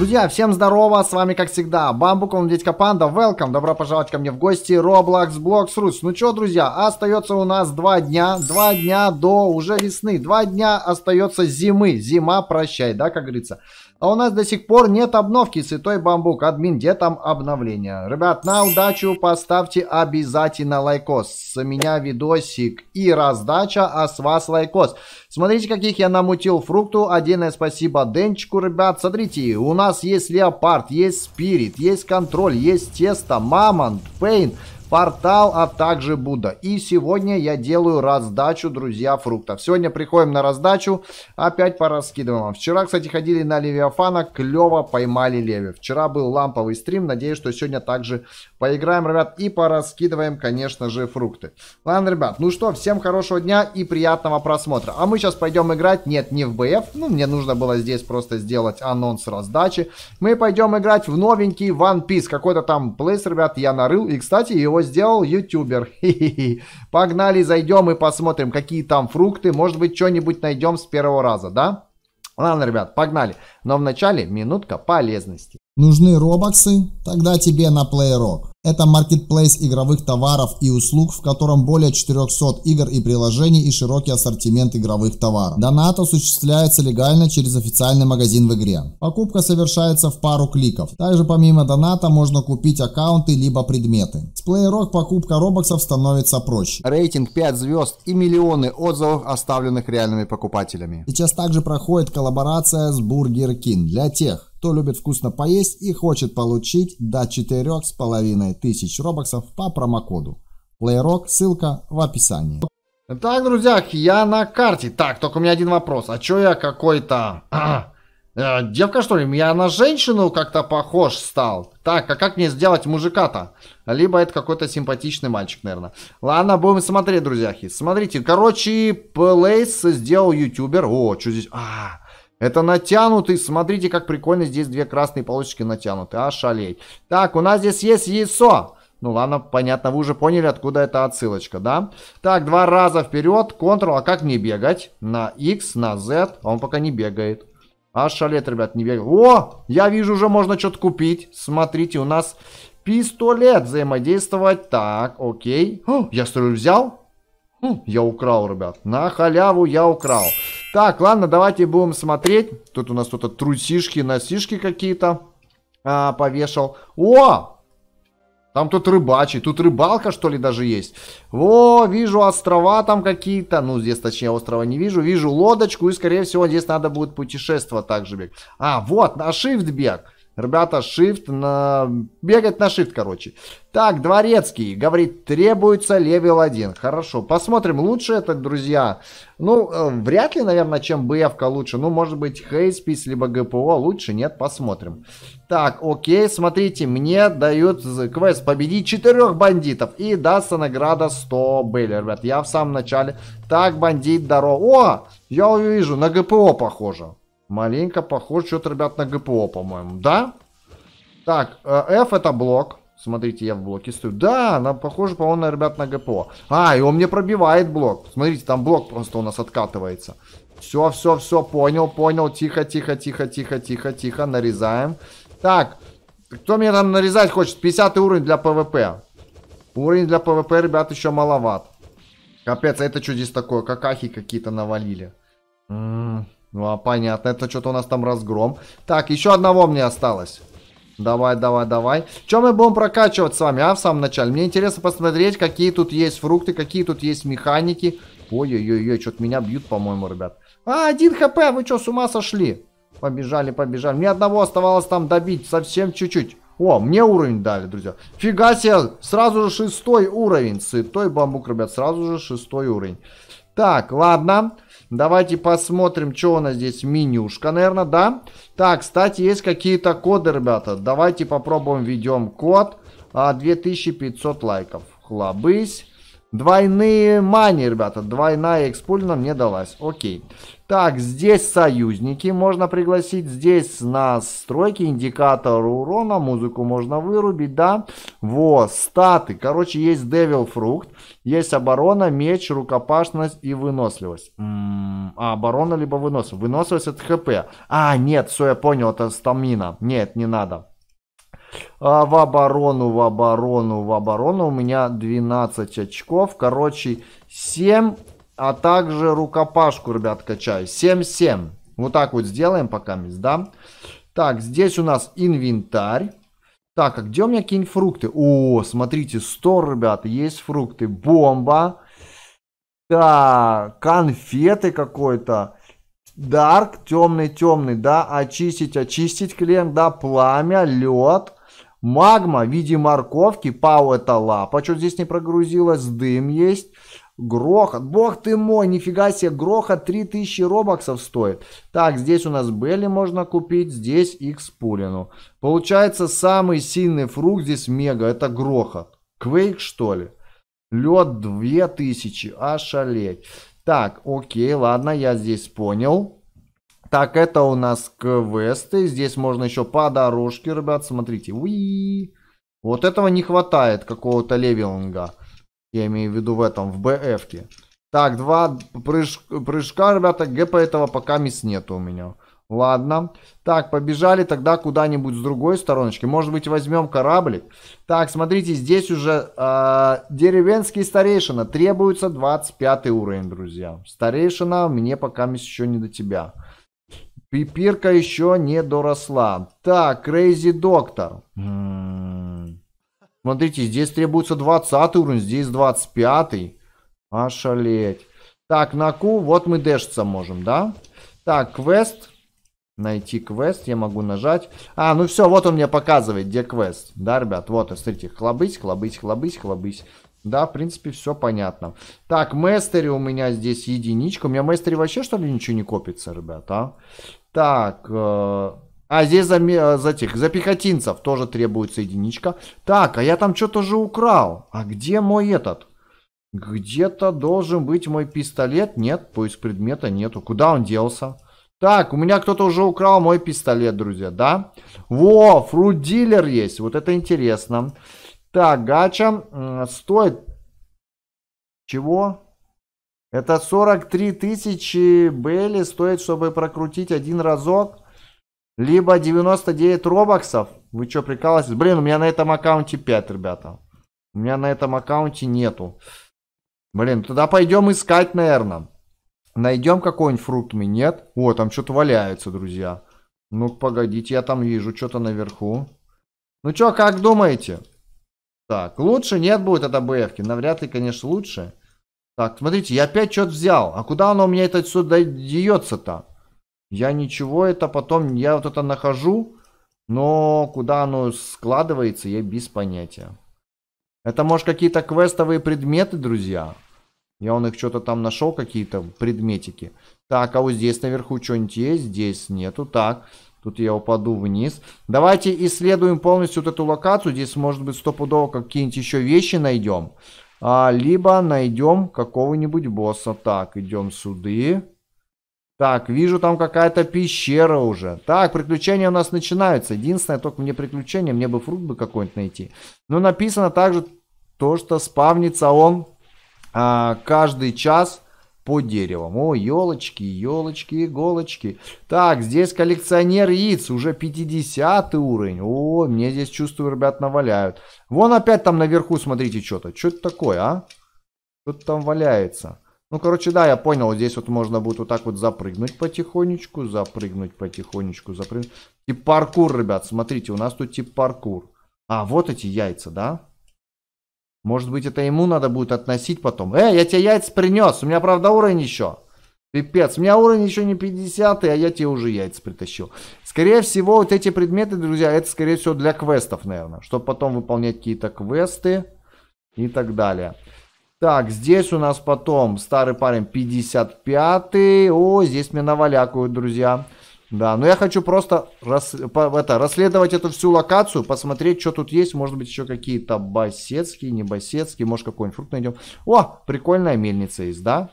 Друзья, всем здорово, с вами как всегда Бамбук, он Дядька Панда, welcome, добро пожаловать ко мне в гости, Roblox, Blocks, Roots. Ну что, друзья, остается у нас два дня, два дня до уже весны, два дня остается зимы, зима прощай, да, как говорится. А у нас до сих пор нет обновки «Святой бамбук». Админ, где там обновление? Ребят, на удачу поставьте обязательно лайкос. С меня видосик и раздача, а с вас лайкос. Смотрите, каких я намутил фрукту. Отдельное спасибо Денчику, ребят. Смотрите, у нас есть леопард, есть спирит, есть контроль, есть тесто, мамонт, пейнт портал, а также Будда. И сегодня я делаю раздачу, друзья, фруктов. Сегодня приходим на раздачу, опять пораскидываем. Вчера, кстати, ходили на Левиафана, клево поймали Леви. Вчера был ламповый стрим, надеюсь, что сегодня также поиграем, ребят, и пораскидываем, конечно же, фрукты. Ладно, ребят, ну что, всем хорошего дня и приятного просмотра. А мы сейчас пойдем играть, нет, не в БФ, ну, мне нужно было здесь просто сделать анонс раздачи. Мы пойдем играть в новенький One Piece, какой-то там плейс, ребят, я нарыл. И, кстати, его сделал ютубер. Погнали, зайдем и посмотрим, какие там фрукты. Может быть, что-нибудь найдем с первого раза, да? Ладно, ребят, погнали. Но вначале минутка полезности. Нужны робоксы? Тогда тебе на плейрок. Это маркетплейс игровых товаров и услуг, в котором более 400 игр и приложений и широкий ассортимент игровых товаров. Донат осуществляется легально через официальный магазин в игре. Покупка совершается в пару кликов. Также помимо доната можно купить аккаунты либо предметы. С PlayRock покупка робоксов становится проще. Рейтинг 5 звезд и миллионы отзывов, оставленных реальными покупателями. Сейчас также проходит коллаборация с Burger King для тех, кто любит вкусно поесть и хочет получить до с половиной тысяч робоксов по промокоду. Playrock, ссылка в описании. Так, друзья, я на карте. Так, только у меня один вопрос. А чё я какой-то... Э, девка, что ли? Я на женщину как-то похож стал. Так, а как мне сделать мужика-то? Либо это какой-то симпатичный мальчик, наверное. Ладно, будем смотреть, друзьяхи. Смотрите, короче, плейс сделал ютубер. О, что здесь? А, -а, -а. Это натянутый, смотрите, как прикольно здесь две красные полосочки натянуты, а, шалей. Так, у нас здесь есть яйцо. Ну ладно, понятно, вы уже поняли, откуда эта отсылочка, да? Так, два раза вперед, Ctrl, а как не бегать? На X, на Z, а он пока не бегает. А шалет, ребят, не бегает. О, я вижу, уже можно что-то купить. Смотрите, у нас пистолет взаимодействовать. Так, окей. О, я стрелю взял? О, хм, я украл, ребят. На халяву я украл. Так, ладно, давайте будем смотреть. Тут у нас кто-то трусишки, носишки какие-то а, повешал. О! Там тут рыбачий, тут рыбалка, что ли, даже есть. Во, вижу острова там какие-то. Ну, здесь, точнее, острова не вижу. Вижу лодочку, и, скорее всего, здесь надо будет путешествовать также бег. А, вот, на shift бег. Ребята, shift на... Бегать на shift, короче. Так, Дворецкий говорит, требуется левел 1. Хорошо, посмотрим, лучше это, друзья. Ну, э, вряд ли, наверное, чем БФК лучше. Ну, может быть, Хейспис, либо ГПО лучше. Нет, посмотрим. Так, окей, смотрите, мне дают квест победить четырех бандитов. И даст награда 100 Бейли, ребят. Я в самом начале. Так, бандит, здорово. О, я увижу, на ГПО похоже. Маленько похоже что-то, ребят, на ГПО, по-моему. Да? Так, э, F это блок. Смотрите, я в блоке стою. Да, она похожа, по-моему, на, ребят, на ГПО. А, и он мне пробивает блок. Смотрите, там блок просто у нас откатывается. Все, все, все, понял, понял. Тихо, тихо, тихо, тихо, тихо, тихо. Нарезаем. Так, кто мне там нарезать хочет? 50 уровень для ПВП. Уровень для ПВП, ребят, еще маловат. Капец, а это что здесь такое? Какахи какие-то навалили. М ну, а понятно, это что-то у нас там разгром. Так, еще одного мне осталось. Давай, давай, давай. Чем мы будем прокачивать с вами, а, в самом начале? Мне интересно посмотреть, какие тут есть фрукты, какие тут есть механики. Ой-ой-ой, что-то меня бьют, по-моему, ребят. А, один хп, вы что, с ума сошли? Побежали, побежали. Мне одного оставалось там добить, совсем чуть-чуть. О, мне уровень дали, друзья. Фига себе, сразу же шестой уровень. Сытой бамбук, ребят, сразу же шестой уровень. Так, ладно. Давайте посмотрим, что у нас здесь. Менюшка, наверное, да? Так, кстати, есть какие-то коды, ребята. Давайте попробуем, введем код. А 2500 лайков. Хлобысь. Двойные мани, ребята. Двойная экспуль мне не далась. Окей. Так, здесь союзники можно пригласить. Здесь настройки, индикатор урона. Музыку можно вырубить, да. Во, статы. Короче, есть Devil Fruit. Есть оборона, меч, рукопашность и выносливость. М м-м, -м, а оборона либо выносливость. Выносливость это хп. А, нет, все, я понял, это стамина. Нет, не надо. А в оборону, в оборону, в оборону у меня 12 очков. Короче, 7, а также рукопашку, ребят, качаю. 7-7. Вот так вот сделаем пока, да? Так, здесь у нас инвентарь. Так, а где у меня какие-нибудь фрукты? О, смотрите, 100, ребят, есть фрукты. Бомба. Так, конфеты какой-то. Дарк, темный-темный, да, очистить, очистить клиент, да, пламя, лед. Магма в виде морковки, пау это лапа, что здесь не прогрузилось, дым есть. Грохот. Бог ты мой, нифига себе, грохот 3000 робоксов стоит. Так, здесь у нас Белли можно купить, здесь X Получается, самый сильный фрукт здесь мега, это грохот. Квейк, что ли? Лед 2000, ошалеть. Так, окей, ладно, я здесь понял. Так, это у нас квесты. Здесь можно еще по дорожке, ребят, смотрите. Уи. Вот этого не хватает, какого-то левелинга. Я имею в виду в этом, в БФ-ке. Так, два прыж... прыжка, ребята. ГП этого пока мисс нету у меня. Ладно. Так, побежали тогда куда-нибудь с другой стороночки. Может быть, возьмем кораблик. Так, смотрите, здесь уже э, а, деревенский старейшина. Требуется 25 уровень, друзья. Старейшина, мне пока еще не до тебя. Пипирка еще не доросла. Так, Крейзи Доктор. Смотрите, здесь требуется 20 уровень, здесь 25. Ошалеть. Так, на Q, вот мы дэшиться можем, да? Так, квест. Найти квест, я могу нажать. А, ну все, вот он мне показывает, где квест. Да, ребят, вот, смотрите, хлобысь, хлобысь, хлобысь, хлобысь. Да, в принципе, все понятно. Так, мастери у меня здесь единичка. У меня мастери вообще, что ли, ничего не копится, ребята, а? Так, э, а здесь за, э, за тех, за пехотинцев тоже требуется единичка. Так, а я там что-то же украл. А где мой этот? Где-то должен быть мой пистолет. Нет, поиск предмета нету. Куда он делся? Так, у меня кто-то уже украл мой пистолет, друзья, да? Во, фрудилер есть. Вот это интересно. Так, гача стоит... Чего? Это 43 тысячи Бейли стоит, чтобы прокрутить один разок. Либо 99 робоксов. Вы что, прикалываетесь? Блин, у меня на этом аккаунте 5, ребята. У меня на этом аккаунте нету. Блин, тогда пойдем искать, наверное. Найдем какой-нибудь фруктами, нет? О, там что-то валяется, друзья. ну погодите, я там вижу что-то наверху. Ну что, как думаете? Так, лучше нет будет это а БФки. Навряд ли, конечно, лучше. Так, смотрите, я опять что-то взял. А куда оно у меня это сюда дается то Я ничего это потом, я вот это нахожу, но куда оно складывается, я без понятия. Это, может, какие-то квестовые предметы, друзья? Я он их что-то там нашел, какие-то предметики. Так, а вот здесь наверху что-нибудь есть? Здесь нету. Так, тут я упаду вниз. Давайте исследуем полностью вот эту локацию. Здесь, может быть, стопудово какие-нибудь еще вещи найдем. А, либо найдем какого-нибудь босса. Так, идем сюда. Так, вижу там какая-то пещера уже. Так, приключения у нас начинаются. Единственное, только мне приключение, мне бы фрукт бы какой-нибудь найти. Но написано также то, что спавнится он а, каждый час по деревам, О, елочки, елочки, иголочки. Так, здесь коллекционер яиц, уже 50 уровень. О, мне здесь, чувствую, ребят, наваляют. Вон опять там наверху, смотрите, что-то. Что это такое, а? Что-то там валяется. Ну, короче, да, я понял. Здесь вот можно будет вот так вот запрыгнуть потихонечку, запрыгнуть потихонечку, запрыгнуть. Тип паркур, ребят, смотрите, у нас тут тип паркур. А, вот эти яйца, да? Может быть, это ему надо будет относить потом. Э, я тебе яйца принес, у меня, правда, уровень еще. Пипец, у меня уровень еще не 50, а я тебе уже яйца притащил. Скорее всего, вот эти предметы, друзья, это, скорее всего, для квестов, наверное. Чтобы потом выполнять какие-то квесты и так далее. Так, здесь у нас потом старый парень 55. О, здесь мне навалякают, Друзья. Да, но я хочу просто рас, по, это, расследовать эту всю локацию, посмотреть, что тут есть. Может быть, еще какие-то басецкие, не басецкие. Может, какой-нибудь фрукт найдем. О, прикольная мельница есть, да?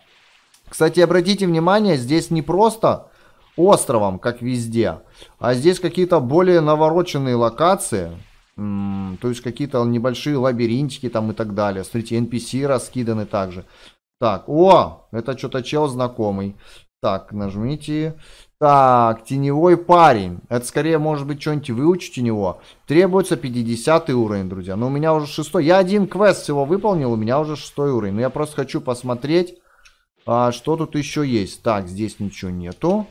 Кстати, обратите внимание, здесь не просто островом, как везде, а здесь какие-то более навороченные локации. То есть какие-то небольшие лабиринтики там и так далее. Смотрите, NPC раскиданы также. Так, о, это что-то чел знакомый. Так, нажмите. Так, теневой парень. Это скорее, может быть, что-нибудь выучить у него. Требуется 50 уровень, друзья. Но у меня уже 6. Я один квест всего выполнил, у меня уже 6 уровень. Но я просто хочу посмотреть, а, что тут еще есть. Так, здесь ничего нету.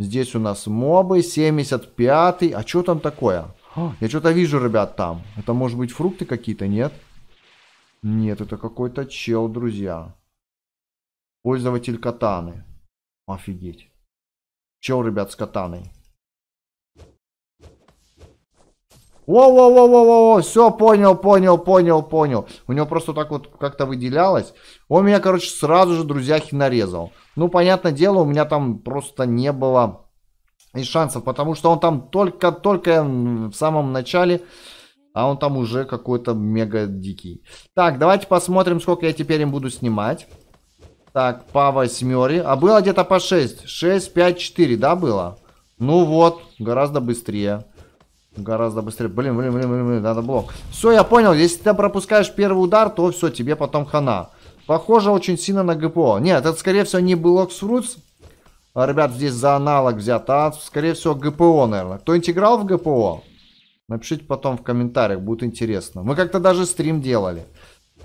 Здесь у нас мобы. 75 -й. А что там такое? А, я что-то вижу, ребят, там. Это, может быть, фрукты какие-то, нет? Нет, это какой-то чел, друзья. Пользователь катаны. Офигеть. Че у ребят с катаной? Во-во-во-во-во-во, все, понял, понял, понял, понял. У него просто так вот как-то выделялось. Он меня, короче, сразу же, друзьяхи, нарезал. Ну, понятное дело, у меня там просто не было и шансов, потому что он там только-только в самом начале, а он там уже какой-то мега дикий. Так, давайте посмотрим, сколько я теперь им буду снимать. Так, по восьмере. А было где-то по 6. 6, 5, 4, да, было? Ну вот, гораздо быстрее. Гораздо быстрее. Блин, блин, блин, блин, блин, надо блок. Все, я понял. Если ты пропускаешь первый удар, то все, тебе потом хана. Похоже очень сильно на ГПО. Нет, это скорее всего не был Оксфрутс. А, ребят, здесь за аналог взят. А скорее всего ГПО, наверное. Кто интеграл в ГПО? Напишите потом в комментариях, будет интересно. Мы как-то даже стрим делали.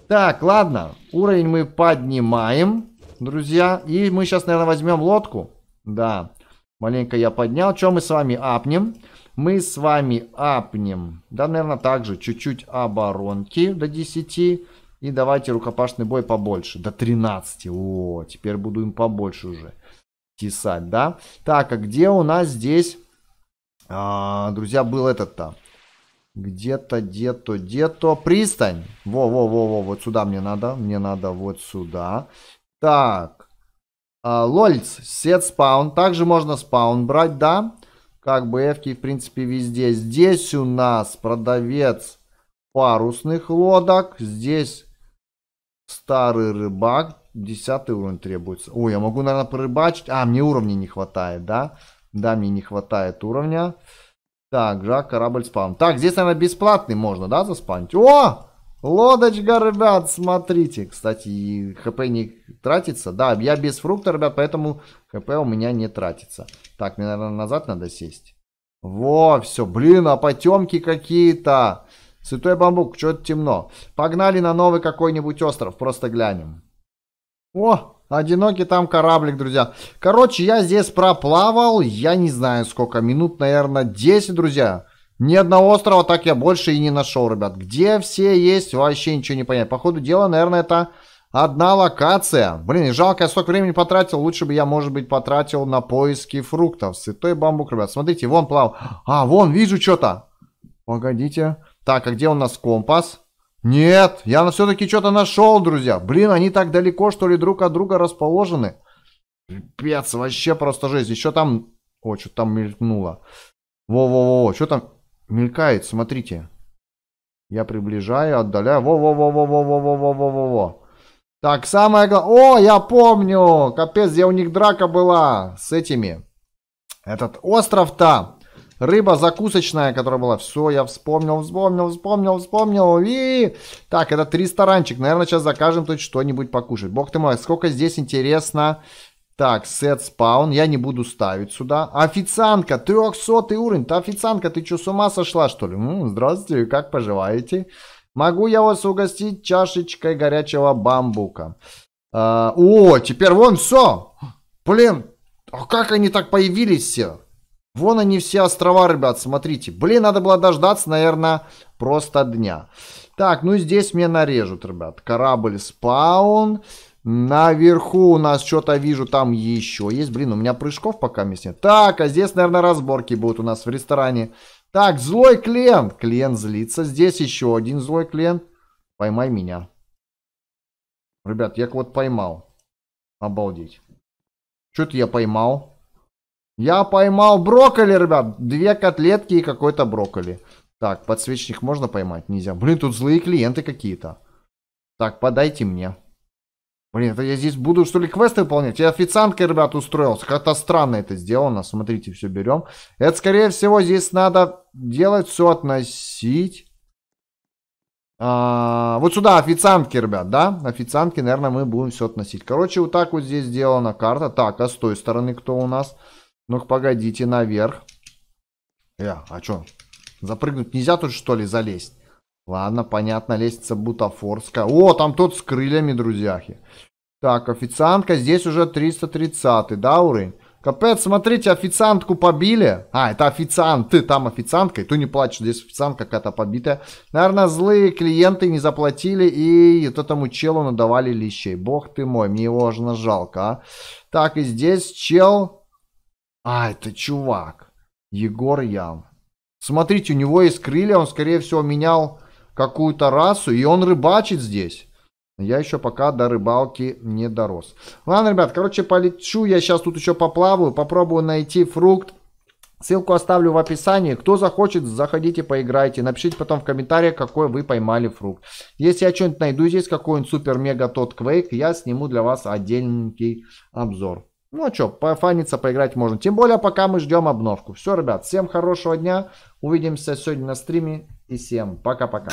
Так, ладно. Уровень мы поднимаем друзья. И мы сейчас, наверное, возьмем лодку. Да, маленько я поднял. Что мы с вами апнем? Мы с вами апнем, да, наверное, также чуть-чуть оборонки до 10. И давайте рукопашный бой побольше, до 13. О, теперь буду им побольше уже тесать, да. Так, а где у нас здесь, а, друзья, был этот-то? Где-то, где-то, где-то пристань. Во-во-во-во, вот сюда мне надо, мне надо вот сюда. Так. А, Лольц, сет спаун. Также можно спаун брать, да? Как бы эвки, в принципе, везде. Здесь у нас продавец парусных лодок. Здесь старый рыбак. Десятый уровень требуется. Ой, я могу, наверное, порыбачить. А, мне уровня не хватает, да? Да, мне не хватает уровня. Так, жак, корабль спаун. Так, здесь, наверное, бесплатный можно, да, заспанить? О! Лодочка, ребят, смотрите. Кстати, хп не тратится. Да, я без фрукта, ребят, поэтому хп у меня не тратится. Так, мне, наверное, назад надо сесть. Во, все, блин, а потемки какие-то. Святой бамбук, что-то темно. Погнали на новый какой-нибудь остров, просто глянем. О, одинокий там кораблик, друзья. Короче, я здесь проплавал, я не знаю сколько, минут, наверное, 10, друзья. Друзья. Ни одного острова так я больше и не нашел, ребят. Где все есть, вообще ничего не понять. По ходу дела, наверное, это одна локация. Блин, жалко, я столько времени потратил. Лучше бы я, может быть, потратил на поиски фруктов. Сытой бамбук, ребят. Смотрите, вон плавал. А, вон, вижу что-то. Погодите. Так, а где у нас компас? Нет, я все-таки что-то нашел, друзья. Блин, они так далеко, что ли, друг от друга расположены. Пипец, вообще просто жесть. Еще там... О, что там мелькнуло. Во-во-во, что там... Мелькает, смотрите. Я приближаю, отдаляю. во во во во во во во во во во Так, самое главное... О, я помню! Капец, где у них драка была с этими. Этот остров-то. Рыба закусочная, которая была. Все, я вспомнил, вспомнил, вспомнил, вспомнил. И... Так, этот ресторанчик. Наверное, сейчас закажем тут что-нибудь покушать. Бог ты мой, сколько здесь интересно... Так, сет спаун, я не буду ставить сюда. Официантка, 300 уровень. Ты официантка, ты что, с ума сошла, что ли? М-м, здравствуйте, как поживаете? Могу я вас угостить чашечкой горячего бамбука? А, о, теперь вон все. Блин, а как они так появились все? Вон они все острова, ребят, смотрите. Блин, надо было дождаться, наверное, просто дня. Так, ну здесь мне нарежут, ребят. Корабль спаун. Спаун. Наверху у нас что-то вижу, там еще есть. Блин, у меня прыжков пока нет. Так, а здесь, наверное, разборки будут у нас в ресторане. Так, злой клиент. Клиент злится. Здесь еще один злой клиент. Поймай меня. Ребят, я кого-то поймал. Обалдеть. Что-то я поймал. Я поймал брокколи, ребят. Две котлетки и какой-то брокколи. Так, подсвечник можно поймать? Нельзя. Блин, тут злые клиенты какие-то. Так, подайте мне. Блин, это я здесь буду, что ли, квесты выполнять? Я официанткой, ребят, устроился. Как-то странно это сделано. Смотрите, все берем. Это, скорее всего, здесь надо делать все, относить. А, вот сюда официантки, ребят, да? Официантки, наверное, мы будем все относить. Короче, вот так вот здесь сделана карта. Так, а с той стороны кто у нас? Ну-ка, погодите, наверх. Э, а что? Запрыгнуть нельзя тут, что ли, залезть? Ладно, понятно, лестница бутафорская. О, там тот с крыльями, друзьяхи. Так, официантка, здесь уже 330, да, уровень? Капец, смотрите, официантку побили. А, это официант, ты там официантка, и ты не плачешь, здесь официантка какая-то побитая. Наверное, злые клиенты не заплатили и вот этому челу надавали лещей. Бог ты мой, мне его аж жалко, а. Так, и здесь чел... А, это чувак. Егор Ян. Смотрите, у него есть крылья, он, скорее всего, менял какую-то расу, и он рыбачит здесь. Я еще пока до рыбалки не дорос. Ладно, ребят, короче, полечу. Я сейчас тут еще поплаваю, попробую найти фрукт. Ссылку оставлю в описании. Кто захочет, заходите, поиграйте. Напишите потом в комментариях, какой вы поймали фрукт. Если я что-нибудь найду здесь, какой-нибудь супер-мега-тот квейк, я сниму для вас отдельненький обзор. Ну а что, пофаниться, поиграть можно. Тем более, пока мы ждем обновку. Все, ребят, всем хорошего дня. Увидимся сегодня на стриме и всем пока-пока.